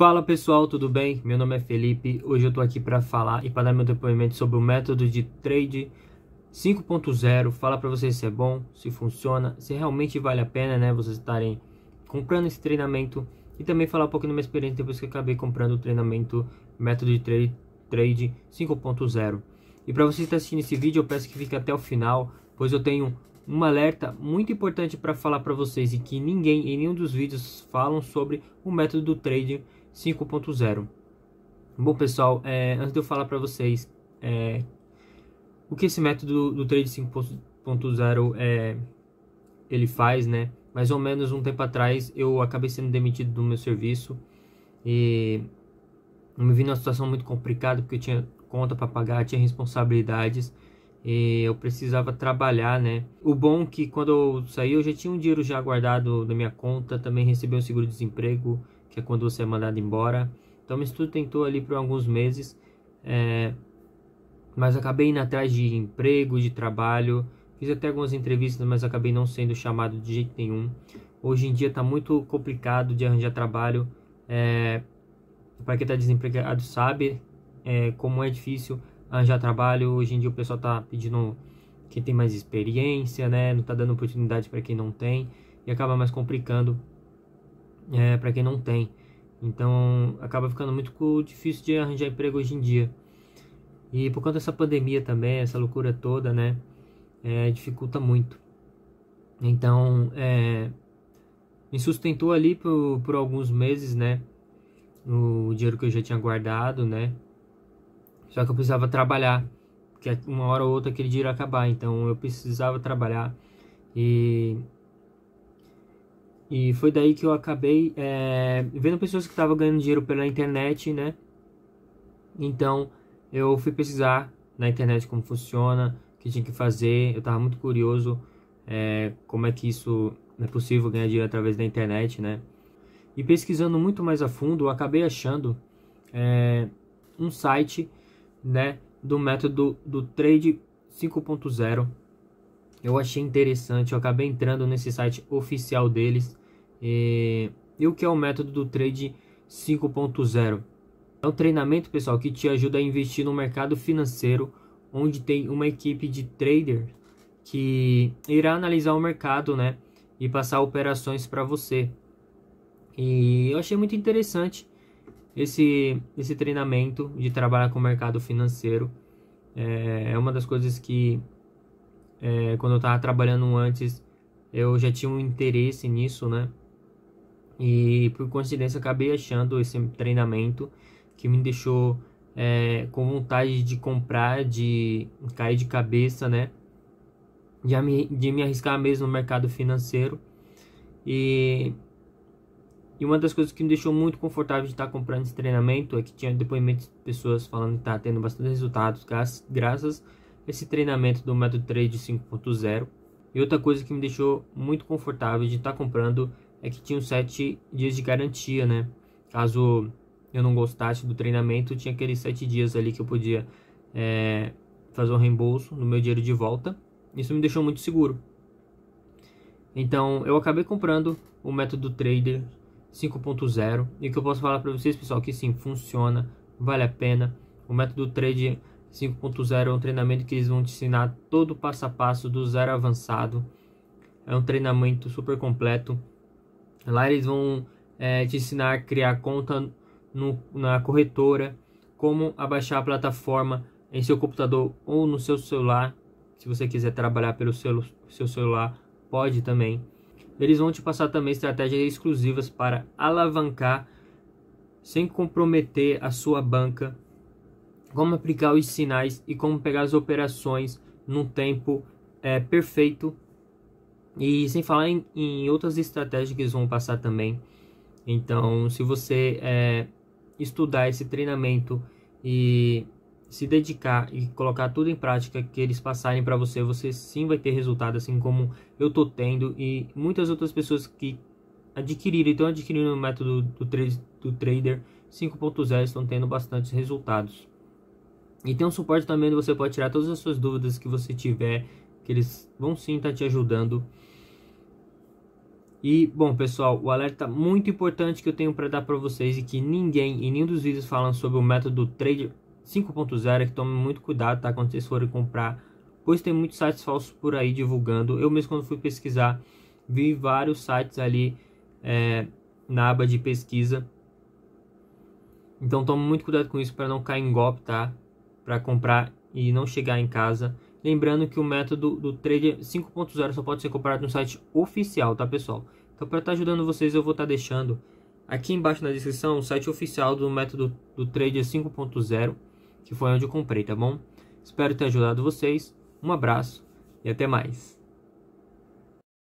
Fala pessoal, tudo bem? Meu nome é Felipe. Hoje eu tô aqui para falar e para dar meu depoimento sobre o método de trade 5.0. Falar para vocês se é bom, se funciona, se realmente vale a pena, né, vocês estarem comprando esse treinamento e também falar um pouco da minha experiência depois que acabei comprando o treinamento método de trade, trade 5.0. E para vocês que estão tá assistindo esse vídeo, eu peço que fique até o final, pois eu tenho um alerta muito importante para falar para vocês e que ninguém em nenhum dos vídeos falam sobre o método do trade 5.0. Bom, pessoal, é, antes de eu falar para vocês é, o que esse método do Trade 5.0 é, ele faz, né? Mais ou menos um tempo atrás eu acabei sendo demitido do meu serviço e me vi numa situação muito complicada porque eu tinha conta para pagar, tinha responsabilidades e eu precisava trabalhar, né? O bom é que quando eu saí eu já tinha um dinheiro já guardado da minha conta, também recebi um seguro-desemprego, que é quando você é mandado embora. Então, me estudo tentou ali por alguns meses, é, mas acabei indo atrás de emprego, de trabalho. Fiz até algumas entrevistas, mas acabei não sendo chamado de jeito nenhum. Hoje em dia está muito complicado de arranjar trabalho. É, para quem está desempregado sabe é, como é difícil arranjar trabalho. Hoje em dia o pessoal está pedindo quem tem mais experiência, né? Não está dando oportunidade para quem não tem e acaba mais complicando é, para quem não tem. Então acaba ficando muito difícil de arranjar emprego hoje em dia. E por conta dessa pandemia também, essa loucura toda, né? É, dificulta muito. Então, é, me sustentou ali por, por alguns meses, né? O dinheiro que eu já tinha guardado, né? Só que eu precisava trabalhar, porque uma hora ou outra aquele dinheiro ia acabar. Então, eu precisava trabalhar. E e foi daí que eu acabei é, vendo pessoas que estavam ganhando dinheiro pela internet, né? Então eu fui pesquisar na internet como funciona, o que tinha que fazer. Eu estava muito curioso é, como é que isso é possível ganhar dinheiro através da internet, né? E pesquisando muito mais a fundo, eu acabei achando é, um site, né, do método do Trade 5.0. Eu achei interessante, eu acabei entrando nesse site oficial deles e, e o que é o método do trade 5.0? É um treinamento, pessoal, que te ajuda a investir no mercado financeiro, onde tem uma equipe de trader que irá analisar o mercado, né, e passar operações para você. E eu achei muito interessante esse esse treinamento de trabalhar com o mercado financeiro. É, é uma das coisas que é, quando eu estava trabalhando antes eu já tinha um interesse nisso, né? E por coincidência acabei achando esse treinamento que me deixou é, com vontade de comprar, de cair de cabeça, né? De me, de me arriscar mesmo no mercado financeiro. E, e uma das coisas que me deixou muito confortável de estar comprando esse treinamento é que tinha depoimentos de pessoas falando que está tendo bastante resultados graças a esse treinamento do Método Trade 5.0. E outra coisa que me deixou muito confortável de estar comprando é que tinham sete dias de garantia, né? Caso eu não gostasse do treinamento, tinha aqueles sete dias ali que eu podia é, fazer um reembolso no meu dinheiro de volta. Isso me deixou muito seguro. Então eu acabei comprando o método Trader 5.0 e o que eu posso falar para vocês, pessoal, que sim, funciona, vale a pena. O método Trader 5.0 é um treinamento que eles vão te ensinar todo o passo a passo do zero avançado. É um treinamento super completo Lá eles vão é, te ensinar a criar conta no, na corretora, como abaixar a plataforma em seu computador ou no seu celular. Se você quiser trabalhar pelo seu, seu celular, pode também. Eles vão te passar também estratégias exclusivas para alavancar sem comprometer a sua banca, como aplicar os sinais e como pegar as operações num tempo é, perfeito e sem falar em, em, outras estratégias que eles vão passar também. Então, se você é, estudar esse treinamento e se dedicar e colocar tudo em prática que eles passarem para você, você sim vai ter resultado, assim como eu tô tendo e muitas outras pessoas que adquiriram, então adquirindo o método do, tra do trader 5.0 estão tendo bastantes resultados. E tem um suporte também onde você pode tirar todas as suas dúvidas que você tiver que eles vão sim estar tá te ajudando. E, bom, pessoal, o alerta muito importante que eu tenho para dar para vocês e que ninguém em nenhum dos vídeos falando sobre o método Trader 5.0 é que tome muito cuidado, tá? Quando vocês forem comprar, pois tem muitos sites falsos por aí divulgando. Eu mesmo, quando fui pesquisar, vi vários sites ali é, na aba de pesquisa. Então, tome muito cuidado com isso para não cair em golpe, tá? Para comprar e não chegar em casa Lembrando que o método do Trader 5.0 só pode ser comprado no site oficial, tá pessoal? Então para estar tá ajudando vocês eu vou estar tá deixando aqui embaixo na descrição o site oficial do método do Trader 5.0, que foi onde eu comprei, tá bom? Espero ter ajudado vocês, um abraço e até mais!